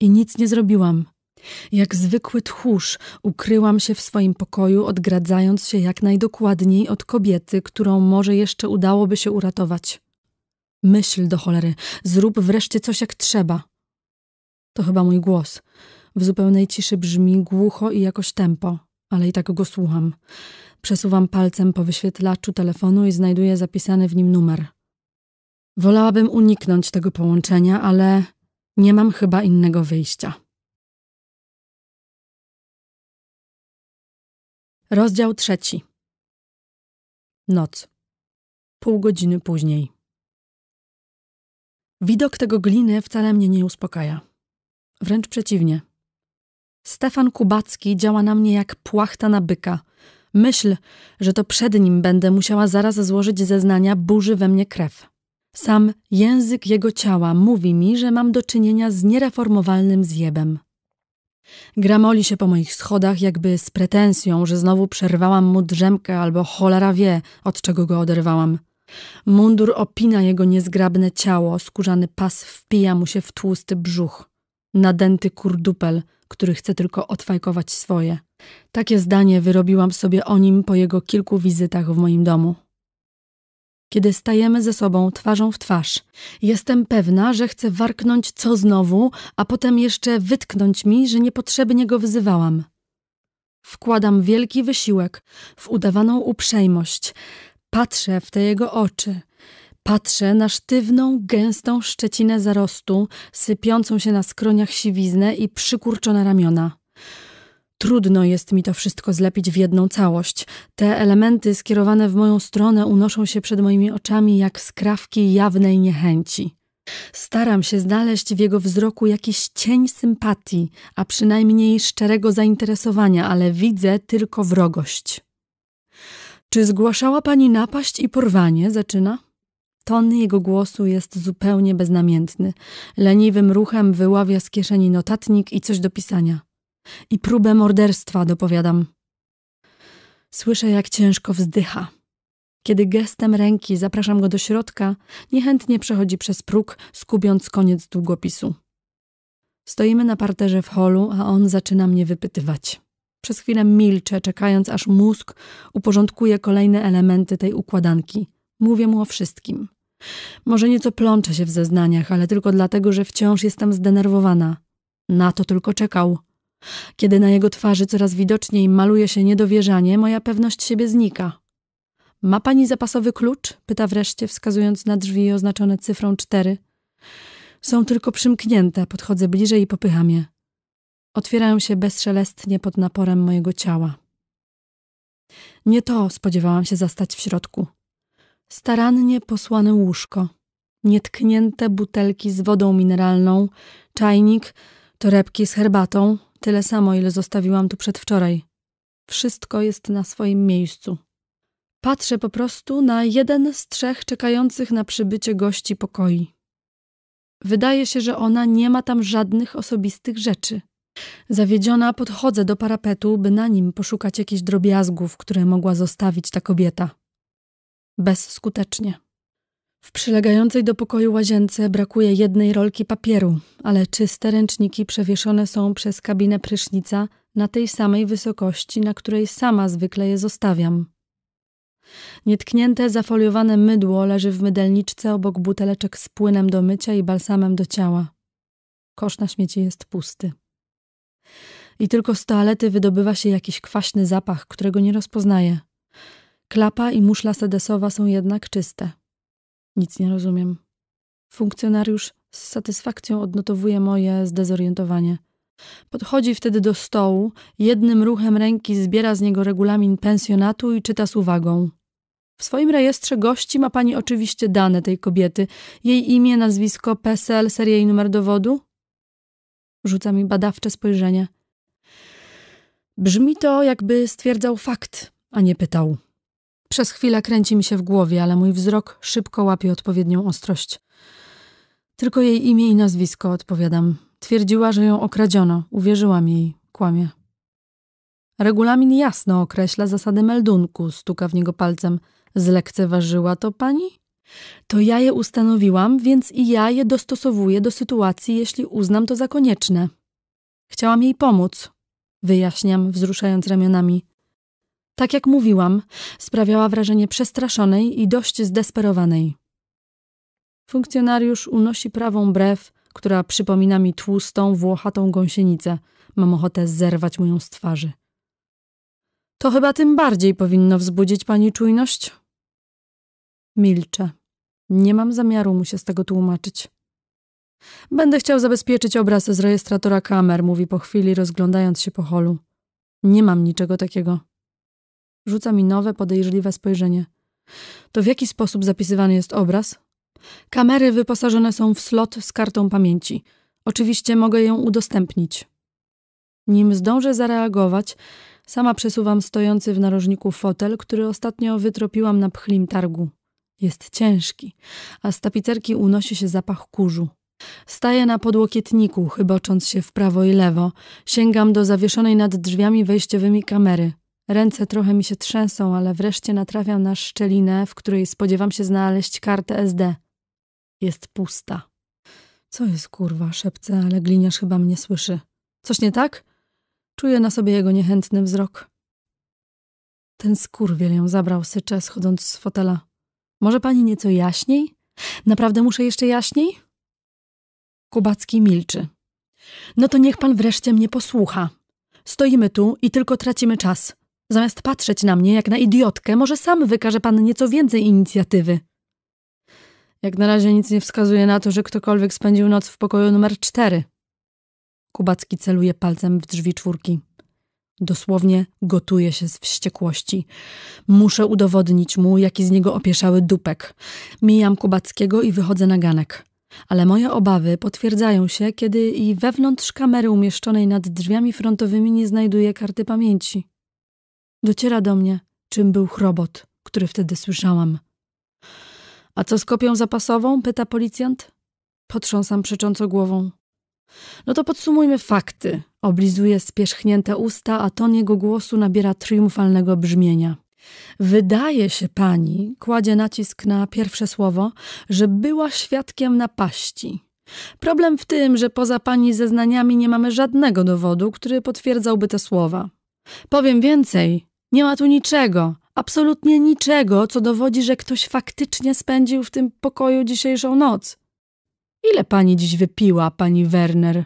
I nic nie zrobiłam. Jak zwykły tchórz ukryłam się w swoim pokoju, odgradzając się jak najdokładniej od kobiety, którą może jeszcze udałoby się uratować. Myśl do cholery, zrób wreszcie coś jak trzeba. To chyba mój głos. W zupełnej ciszy brzmi głucho i jakoś tempo ale i tak go słucham. Przesuwam palcem po wyświetlaczu telefonu i znajduję zapisany w nim numer. Wolałabym uniknąć tego połączenia, ale nie mam chyba innego wyjścia. Rozdział trzeci. Noc. Pół godziny później. Widok tego gliny wcale mnie nie uspokaja. Wręcz przeciwnie. Stefan Kubacki działa na mnie jak płachta na byka. Myśl, że to przed nim będę musiała zaraz złożyć zeznania, burzy we mnie krew. Sam język jego ciała mówi mi, że mam do czynienia z niereformowalnym zjebem. Gramoli się po moich schodach, jakby z pretensją, że znowu przerwałam mu drzemkę albo cholera wie, od czego go oderwałam. Mundur opina jego niezgrabne ciało, skórzany pas wpija mu się w tłusty brzuch nadęty kurdupel, który chce tylko odfajkować swoje. Takie zdanie wyrobiłam sobie o nim po jego kilku wizytach w moim domu. Kiedy stajemy ze sobą twarzą w twarz, jestem pewna, że chce warknąć co znowu, a potem jeszcze wytknąć mi, że niepotrzebnie go wyzywałam. Wkładam wielki wysiłek w udawaną uprzejmość, patrzę w te jego oczy – Patrzę na sztywną, gęstą szczecinę zarostu, sypiącą się na skroniach siwiznę i przykurczone ramiona. Trudno jest mi to wszystko zlepić w jedną całość. Te elementy skierowane w moją stronę unoszą się przed moimi oczami jak skrawki jawnej niechęci. Staram się znaleźć w jego wzroku jakiś cień sympatii, a przynajmniej szczerego zainteresowania, ale widzę tylko wrogość. Czy zgłaszała pani napaść i porwanie? Zaczyna. Tony jego głosu jest zupełnie beznamiętny. Leniwym ruchem wyławia z kieszeni notatnik i coś do pisania. I próbę morderstwa, dopowiadam. Słyszę, jak ciężko wzdycha. Kiedy gestem ręki zapraszam go do środka, niechętnie przechodzi przez próg, skubiąc koniec długopisu. Stoimy na parterze w holu, a on zaczyna mnie wypytywać. Przez chwilę milczę, czekając aż mózg uporządkuje kolejne elementy tej układanki. Mówię mu o wszystkim. Może nieco plączę się w zeznaniach, ale tylko dlatego, że wciąż jestem zdenerwowana. Na to tylko czekał. Kiedy na jego twarzy coraz widoczniej maluje się niedowierzanie, moja pewność siebie znika. Ma pani zapasowy klucz? pyta wreszcie, wskazując na drzwi oznaczone cyfrą cztery. Są tylko przymknięte, podchodzę bliżej i popycham je. Otwierają się bezszelestnie pod naporem mojego ciała. Nie to spodziewałam się zastać w środku. Starannie posłane łóżko, nietknięte butelki z wodą mineralną, czajnik, torebki z herbatą, tyle samo, ile zostawiłam tu przedwczoraj. Wszystko jest na swoim miejscu. Patrzę po prostu na jeden z trzech czekających na przybycie gości pokoi. Wydaje się, że ona nie ma tam żadnych osobistych rzeczy. Zawiedziona podchodzę do parapetu, by na nim poszukać jakichś drobiazgów, które mogła zostawić ta kobieta. Bezskutecznie. W przylegającej do pokoju łazience brakuje jednej rolki papieru, ale czyste ręczniki przewieszone są przez kabinę prysznica na tej samej wysokości, na której sama zwykle je zostawiam. Nietknięte, zafoliowane mydło leży w mydelniczce obok buteleczek z płynem do mycia i balsamem do ciała. Kosz na śmieci jest pusty. I tylko z toalety wydobywa się jakiś kwaśny zapach, którego nie rozpoznaję. Klapa i muszla sedesowa są jednak czyste. Nic nie rozumiem. Funkcjonariusz z satysfakcją odnotowuje moje zdezorientowanie. Podchodzi wtedy do stołu, jednym ruchem ręki zbiera z niego regulamin pensjonatu i czyta z uwagą. W swoim rejestrze gości ma pani oczywiście dane tej kobiety, jej imię, nazwisko, PESEL, serię i numer dowodu? Rzuca mi badawcze spojrzenie. Brzmi to, jakby stwierdzał fakt, a nie pytał. Przez chwilę kręci mi się w głowie, ale mój wzrok szybko łapie odpowiednią ostrość. Tylko jej imię i nazwisko odpowiadam. Twierdziła, że ją okradziono. Uwierzyłam jej. Kłamie. Regulamin jasno określa zasady meldunku, stuka w niego palcem. Zlekceważyła to pani? To ja je ustanowiłam, więc i ja je dostosowuję do sytuacji, jeśli uznam to za konieczne. Chciałam jej pomóc, wyjaśniam, wzruszając ramionami. Tak jak mówiłam, sprawiała wrażenie przestraszonej i dość zdesperowanej. Funkcjonariusz unosi prawą brew, która przypomina mi tłustą, włochatą gąsienicę. Mam ochotę zerwać mu ją z twarzy. To chyba tym bardziej powinno wzbudzić pani czujność? Milczę. Nie mam zamiaru mu się z tego tłumaczyć. Będę chciał zabezpieczyć obraz z rejestratora kamer, mówi po chwili, rozglądając się po holu. Nie mam niczego takiego rzuca mi nowe, podejrzliwe spojrzenie. To w jaki sposób zapisywany jest obraz? Kamery wyposażone są w slot z kartą pamięci. Oczywiście mogę ją udostępnić. Nim zdążę zareagować, sama przesuwam stojący w narożniku fotel, który ostatnio wytropiłam na pchlim targu. Jest ciężki, a z tapicerki unosi się zapach kurzu. Staję na podłokietniku, chybocząc się w prawo i lewo. Sięgam do zawieszonej nad drzwiami wejściowymi kamery. Ręce trochę mi się trzęsą, ale wreszcie natrafiam na szczelinę, w której spodziewam się znaleźć kartę SD. Jest pusta. Co jest kurwa, szepcę. ale gliniarz chyba mnie słyszy. Coś nie tak? Czuję na sobie jego niechętny wzrok. Ten skurwiel ją zabrał, sycze, schodząc z fotela. Może pani nieco jaśniej? Naprawdę muszę jeszcze jaśniej? Kubacki milczy. No to niech pan wreszcie mnie posłucha. Stoimy tu i tylko tracimy czas. Zamiast patrzeć na mnie jak na idiotkę, może sam wykaże pan nieco więcej inicjatywy. Jak na razie nic nie wskazuje na to, że ktokolwiek spędził noc w pokoju numer cztery. Kubacki celuje palcem w drzwi czwórki. Dosłownie gotuje się z wściekłości. Muszę udowodnić mu, jaki z niego opieszały dupek. Mijam Kubackiego i wychodzę na ganek. Ale moje obawy potwierdzają się, kiedy i wewnątrz kamery umieszczonej nad drzwiami frontowymi nie znajduję karty pamięci. Dociera do mnie, czym był chrobot, który wtedy słyszałam. A co z kopią zapasową? pyta policjant. Potrząsam przecząco głową. No to podsumujmy fakty. Oblizuje spierzchnięte usta, a ton jego głosu nabiera triumfalnego brzmienia. Wydaje się pani, kładzie nacisk na pierwsze słowo, że była świadkiem napaści. Problem w tym, że poza pani zeznaniami nie mamy żadnego dowodu, który potwierdzałby te słowa. Powiem więcej, nie ma tu niczego, absolutnie niczego, co dowodzi, że ktoś faktycznie spędził w tym pokoju dzisiejszą noc. Ile pani dziś wypiła, pani Werner?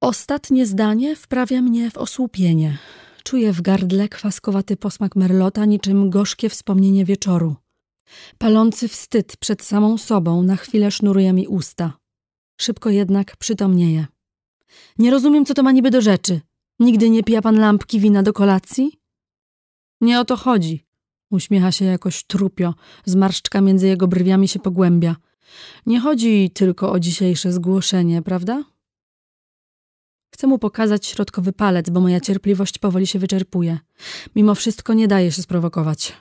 Ostatnie zdanie wprawia mnie w osłupienie. Czuję w gardle kwaskowaty posmak merlota, niczym gorzkie wspomnienie wieczoru. Palący wstyd przed samą sobą na chwilę sznuruje mi usta. Szybko jednak przytomnieje. Nie rozumiem, co to ma niby do rzeczy. Nigdy nie pija pan lampki wina do kolacji? Nie o to chodzi. Uśmiecha się jakoś trupio, zmarszczka między jego brwiami się pogłębia. Nie chodzi tylko o dzisiejsze zgłoszenie, prawda? Chcę mu pokazać środkowy palec, bo moja cierpliwość powoli się wyczerpuje. Mimo wszystko nie daje się sprowokować.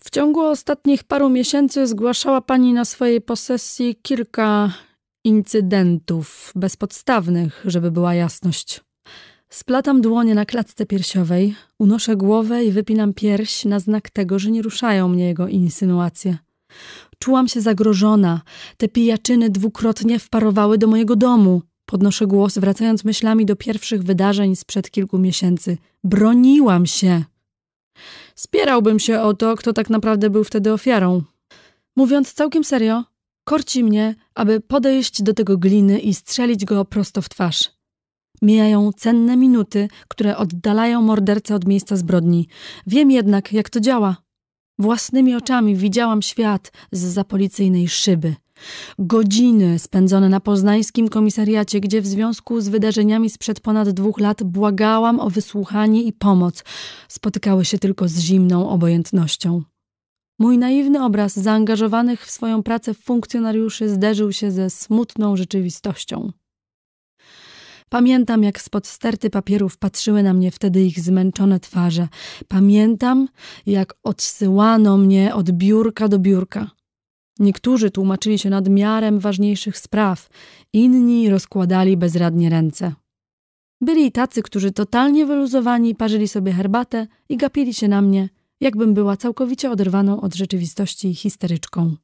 W ciągu ostatnich paru miesięcy zgłaszała pani na swojej posesji kilka incydentów bezpodstawnych, żeby była jasność. Splatam dłonie na klatce piersiowej, unoszę głowę i wypinam pierś na znak tego, że nie ruszają mnie jego insynuacje. Czułam się zagrożona. Te pijaczyny dwukrotnie wparowały do mojego domu. Podnoszę głos, wracając myślami do pierwszych wydarzeń sprzed kilku miesięcy. Broniłam się. Spierałbym się o to, kto tak naprawdę był wtedy ofiarą. Mówiąc całkiem serio, korci mnie, aby podejść do tego gliny i strzelić go prosto w twarz. Mijają cenne minuty, które oddalają mordercę od miejsca zbrodni. Wiem jednak, jak to działa. Własnymi oczami widziałam świat z zapolicyjnej szyby. Godziny spędzone na poznańskim komisariacie, gdzie w związku z wydarzeniami sprzed ponad dwóch lat błagałam o wysłuchanie i pomoc, spotykały się tylko z zimną obojętnością. Mój naiwny obraz zaangażowanych w swoją pracę funkcjonariuszy zderzył się ze smutną rzeczywistością. Pamiętam, jak spod sterty papierów patrzyły na mnie wtedy ich zmęczone twarze. Pamiętam, jak odsyłano mnie od biurka do biurka. Niektórzy tłumaczyli się nadmiarem ważniejszych spraw, inni rozkładali bezradnie ręce. Byli tacy, którzy totalnie wyluzowani parzyli sobie herbatę i gapili się na mnie, jakbym była całkowicie oderwaną od rzeczywistości histeryczką.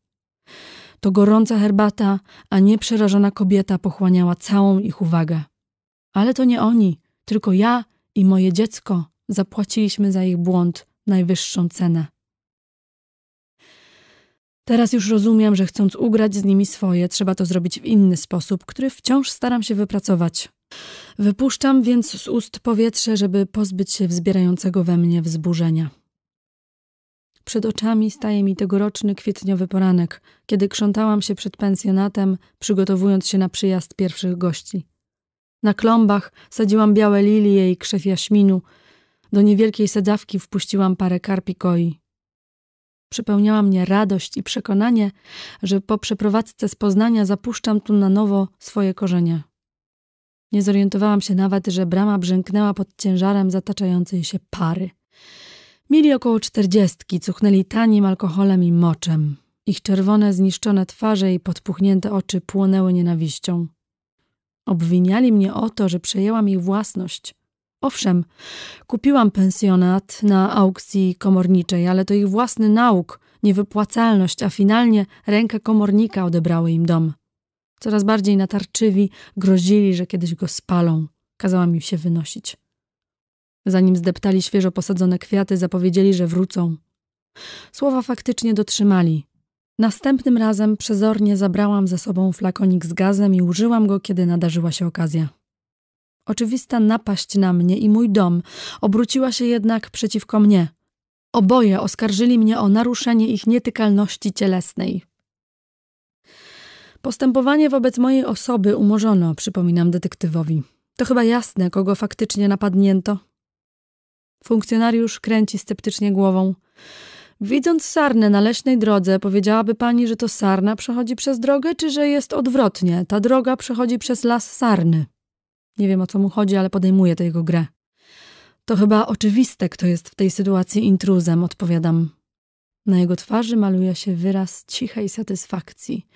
To gorąca herbata, a przerażona kobieta pochłaniała całą ich uwagę. Ale to nie oni, tylko ja i moje dziecko zapłaciliśmy za ich błąd najwyższą cenę. Teraz już rozumiem, że chcąc ugrać z nimi swoje, trzeba to zrobić w inny sposób, który wciąż staram się wypracować. Wypuszczam więc z ust powietrze, żeby pozbyć się wzbierającego we mnie wzburzenia. Przed oczami staje mi tegoroczny kwietniowy poranek, kiedy krzątałam się przed pensjonatem, przygotowując się na przyjazd pierwszych gości. Na klombach sadziłam białe lilie i krzew jaśminu. Do niewielkiej sadzawki wpuściłam parę karpikoi. Przypełniała mnie radość i przekonanie, że po przeprowadzce z Poznania zapuszczam tu na nowo swoje korzenie. Nie zorientowałam się nawet, że brama brzęknęła pod ciężarem zataczającej się pary. Mieli około czterdziestki, cuchnęli tanim alkoholem i moczem. Ich czerwone, zniszczone twarze i podpuchnięte oczy płonęły nienawiścią. Obwiniali mnie o to, że przejęłam ich własność. Owszem, kupiłam pensjonat na aukcji komorniczej, ale to ich własny nauk, niewypłacalność, a finalnie rękę komornika odebrały im dom. Coraz bardziej natarczywi grozili, że kiedyś go spalą. Kazałam im się wynosić. Zanim zdeptali świeżo posadzone kwiaty, zapowiedzieli, że wrócą. Słowa faktycznie dotrzymali. Następnym razem przezornie zabrałam ze sobą flakonik z gazem i użyłam go, kiedy nadarzyła się okazja. Oczywista napaść na mnie i mój dom obróciła się jednak przeciwko mnie. Oboje oskarżyli mnie o naruszenie ich nietykalności cielesnej. Postępowanie wobec mojej osoby umorzono, przypominam detektywowi. To chyba jasne, kogo faktycznie napadnięto. Funkcjonariusz kręci sceptycznie głową. Widząc sarnę na leśnej drodze, powiedziałaby pani, że to sarna przechodzi przez drogę, czy że jest odwrotnie? Ta droga przechodzi przez las sarny. Nie wiem o co mu chodzi, ale podejmuję tę jego grę. To chyba oczywiste, kto jest w tej sytuacji intruzem, odpowiadam. Na jego twarzy maluje się wyraz cichej satysfakcji.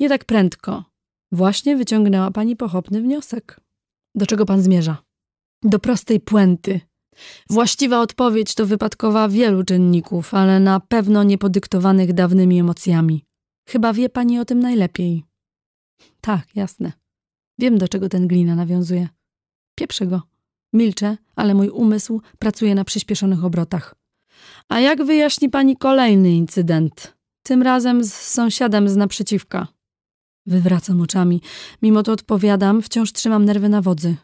Nie tak prędko. Właśnie wyciągnęła pani pochopny wniosek. Do czego pan zmierza? Do prostej puenty, Właściwa odpowiedź to wypadkowa wielu czynników, ale na pewno nie podyktowanych dawnymi emocjami. Chyba wie pani o tym najlepiej. Tak, jasne. Wiem, do czego ten glina nawiązuje. Pieprzę go. Milczę, ale mój umysł pracuje na przyspieszonych obrotach. A jak wyjaśni pani kolejny incydent? Tym razem z sąsiadem z naprzeciwka. Wywracam oczami. Mimo to odpowiadam, wciąż trzymam nerwy na wodzy.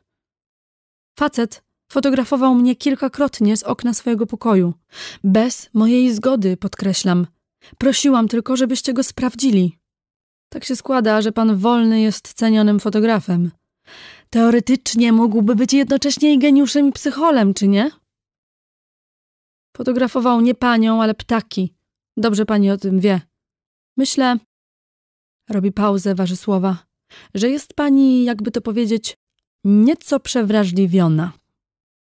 Facet Fotografował mnie kilkakrotnie z okna swojego pokoju. Bez mojej zgody, podkreślam. Prosiłam tylko, żebyście go sprawdzili. Tak się składa, że pan Wolny jest cenionym fotografem. Teoretycznie mógłby być jednocześnie i geniuszem i psycholem, czy nie? Fotografował nie panią, ale ptaki. Dobrze pani o tym wie. Myślę, robi pauzę słowa, że jest pani, jakby to powiedzieć, nieco przewrażliwiona.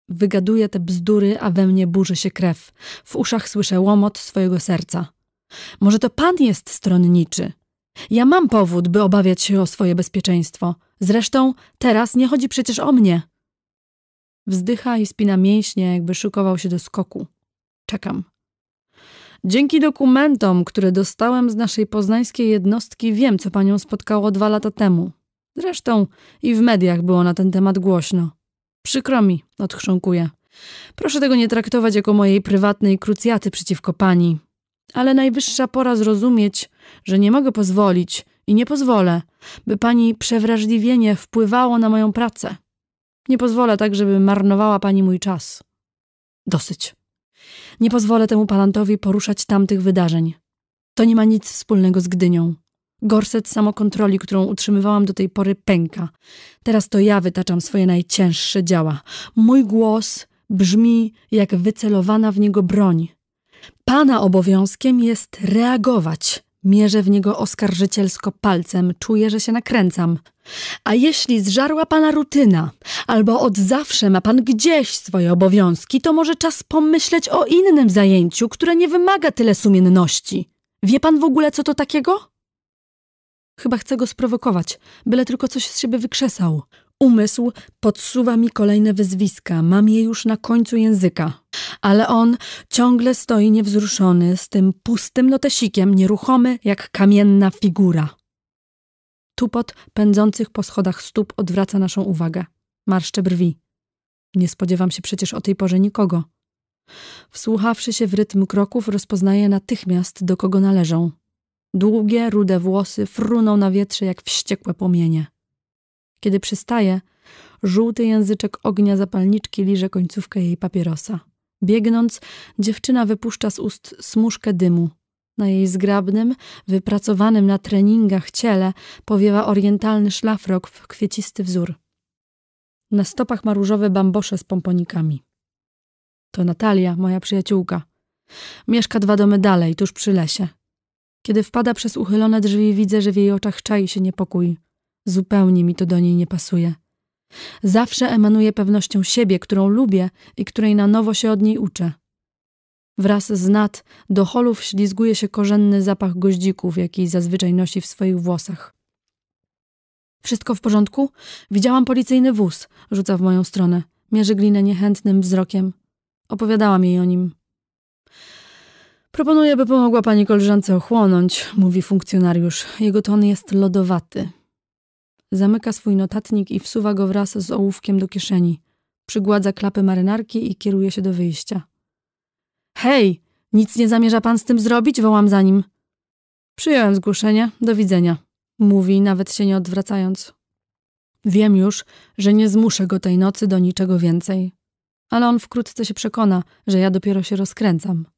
Wygaduje te bzdury, a we mnie burzy się krew. W uszach słyszę łomot swojego serca. Może to pan jest stronniczy? Ja mam powód, by obawiać się o swoje bezpieczeństwo. Zresztą teraz nie chodzi przecież o mnie. Wzdycha i spina mięśnie, jakby szykował się do skoku. Czekam. Dzięki dokumentom, które dostałem z naszej poznańskiej jednostki, wiem, co panią spotkało dwa lata temu. Zresztą i w mediach było na ten temat głośno. Przykro mi, odchrząkuję. Proszę tego nie traktować jako mojej prywatnej krucjaty przeciwko pani. Ale najwyższa pora zrozumieć, że nie mogę pozwolić i nie pozwolę, by pani przewrażliwienie wpływało na moją pracę. Nie pozwolę tak, żeby marnowała pani mój czas. Dosyć. Nie pozwolę temu palantowi poruszać tamtych wydarzeń. To nie ma nic wspólnego z Gdynią. Gorset samokontroli, którą utrzymywałam do tej pory, pęka. Teraz to ja wytaczam swoje najcięższe działa. Mój głos brzmi jak wycelowana w niego broń. Pana obowiązkiem jest reagować. Mierzę w niego oskarżycielsko palcem, czuję, że się nakręcam. A jeśli zżarła pana rutyna, albo od zawsze ma pan gdzieś swoje obowiązki, to może czas pomyśleć o innym zajęciu, które nie wymaga tyle sumienności. Wie pan w ogóle, co to takiego? Chyba chcę go sprowokować, byle tylko coś z siebie wykrzesał. Umysł podsuwa mi kolejne wyzwiska, mam je już na końcu języka. Ale on ciągle stoi niewzruszony, z tym pustym notesikiem, nieruchomy jak kamienna figura. Tupot pędzących po schodach stóp odwraca naszą uwagę. Marszczę brwi. Nie spodziewam się przecież o tej porze nikogo. Wsłuchawszy się w rytm kroków, rozpoznaje natychmiast, do kogo należą. Długie, rude włosy fruną na wietrze jak wściekłe płomienie. Kiedy przystaje, żółty języczek ognia zapalniczki liże końcówkę jej papierosa. Biegnąc, dziewczyna wypuszcza z ust smuszkę dymu. Na jej zgrabnym, wypracowanym na treningach ciele powiewa orientalny szlafrok w kwiecisty wzór. Na stopach ma różowe bambosze z pomponikami. To Natalia, moja przyjaciółka. Mieszka dwa domy dalej, tuż przy lesie. Kiedy wpada przez uchylone drzwi, widzę, że w jej oczach czai się niepokój. Zupełnie mi to do niej nie pasuje. Zawsze emanuje pewnością siebie, którą lubię i której na nowo się od niej uczę. Wraz z nad do holów ślizguje się korzenny zapach goździków, jaki zazwyczaj nosi w swoich włosach. Wszystko w porządku? Widziałam policyjny wóz, rzuca w moją stronę. Mierzy glinę niechętnym wzrokiem. Opowiadałam jej o nim. Proponuję, by pomogła pani koleżance ochłonąć, mówi funkcjonariusz. Jego ton jest lodowaty. Zamyka swój notatnik i wsuwa go wraz z ołówkiem do kieszeni. Przygładza klapy marynarki i kieruje się do wyjścia. Hej, nic nie zamierza pan z tym zrobić? Wołam za nim. Przyjąłem zgłoszenie, do widzenia, mówi, nawet się nie odwracając. Wiem już, że nie zmuszę go tej nocy do niczego więcej. Ale on wkrótce się przekona, że ja dopiero się rozkręcam.